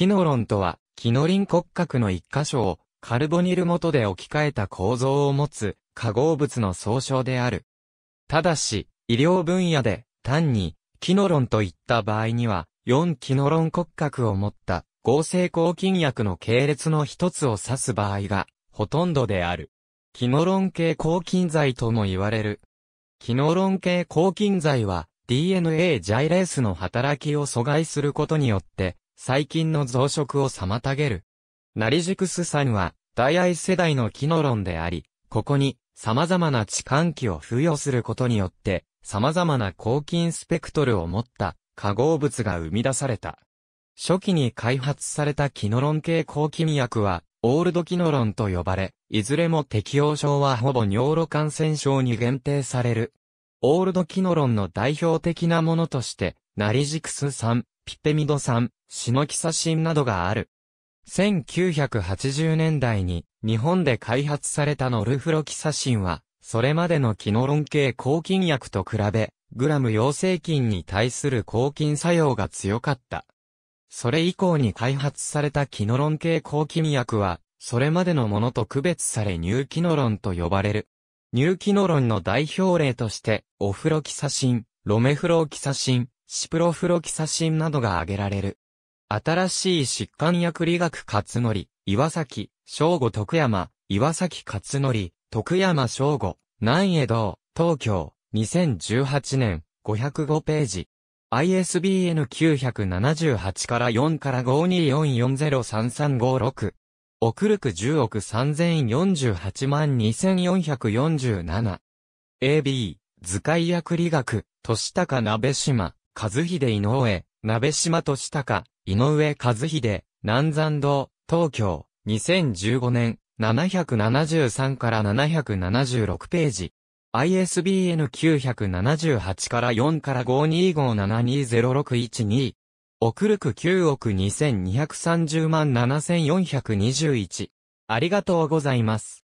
キノロンとは、キノリン骨格の一箇所をカルボニル元で置き換えた構造を持つ化合物の総称である。ただし、医療分野で単にキノロンといった場合には、4キノロン骨格を持った合成抗菌薬の系列の一つを指す場合がほとんどである。キノロン系抗菌剤とも言われる。キノロン系抗菌剤は DNA ジャイレースの働きを阻害することによって細菌の増殖を妨げる。ナリジクス酸は、第愛世代のキノロンであり、ここに、様々な置換器を付与することによって、様々な抗菌スペクトルを持った化合物が生み出された。初期に開発されたキノロン系抗菌薬は、オールドキノロンと呼ばれ、いずれも適応症はほぼ尿路感染症に限定される。オールドキノロンの代表的なものとして、ナリジクス酸、ピペミド酸、シノキサシンなどがある。1980年代に日本で開発されたノルフロキサシンは、それまでのキノロン系抗菌薬と比べ、グラム陽性菌に対する抗菌作用が強かった。それ以降に開発されたキノロン系抗菌薬は、それまでのものと区別されニューキノロンと呼ばれる。ニューキノロンの代表例として、オフロキサシン、ロメフロキサシン、シプロフロキサシンなどが挙げられる。新しい疾患薬理学勝則、岩崎、正吾徳山、岩崎勝則、徳山正吾、南江道、東京、2018年、505ページ。ISBN 978から4から5 2 4 4 0 3 3 5 6送るく10億3048万2447。AB、図解薬理学、都市高鍋島。和秀井上、鍋島としたか、井上和秀、南山堂、東京、2015年、773から776ページ。ISBN 978から4から525720612。送るく9億2230万7421。ありがとうございます。